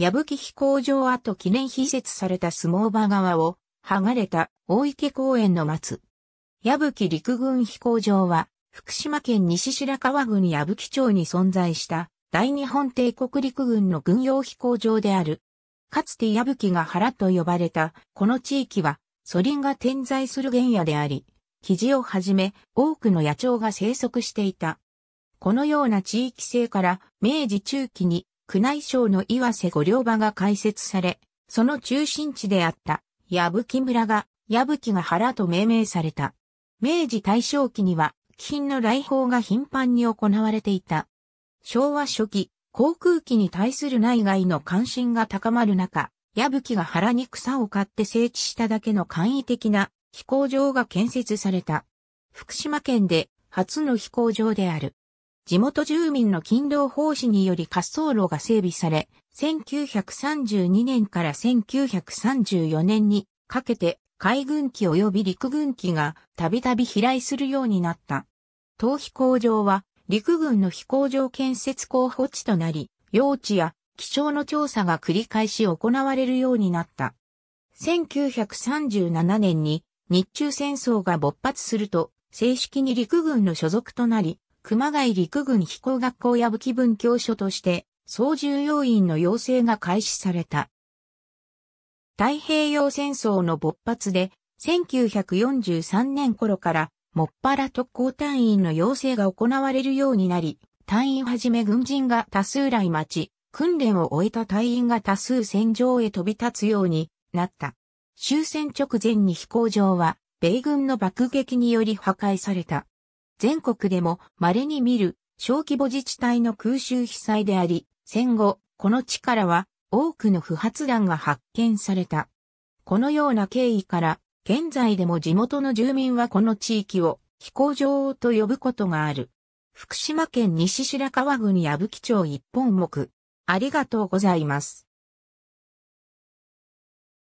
矢吹飛行場跡記念碑設された相撲場側を、剥がれた大池公園の松。矢吹陸軍飛行場は、福島県西白川郡矢吹町に存在した大日本帝国陸軍の軍用飛行場である。かつて矢吹が原と呼ばれたこの地域は、ソリンが点在する原野であり、キジをはじめ多くの野鳥が生息していた。このような地域性から明治中期に宮内省の岩瀬御陵場が開設され、その中心地であった、矢吹村が、矢吹が原と命名された。明治大正期には、貴賓の来訪が頻繁に行われていた。昭和初期、航空機に対する内外の関心が高まる中、矢吹が原に草を刈って整地しただけの簡易的な飛行場が建設された。福島県で初の飛行場である。地元住民の勤労奉仕により滑走路が整備され、1932年から1934年にかけて海軍機及び陸軍機がたびたび飛来するようになった。東飛行場は陸軍の飛行場建設候補地となり、用地や気象の調査が繰り返し行われるようになった。1937年に日中戦争が勃発すると正式に陸軍の所属となり、熊谷陸軍飛行学校や武器分教所として、総重要員の養成が開始された。太平洋戦争の勃発で、1943年頃から、もっぱら特攻隊員の養成が行われるようになり、隊員はじめ軍人が多数来待ち、訓練を終えた隊員が多数戦場へ飛び立つようになった。終戦直前に飛行場は、米軍の爆撃により破壊された。全国でも稀に見る小規模自治体の空襲被災であり、戦後、この地からは多くの不発弾が発見された。このような経緯から、現在でも地元の住民はこの地域を飛行場と呼ぶことがある。福島県西白川郡矢吹町一本木。ありがとうございます。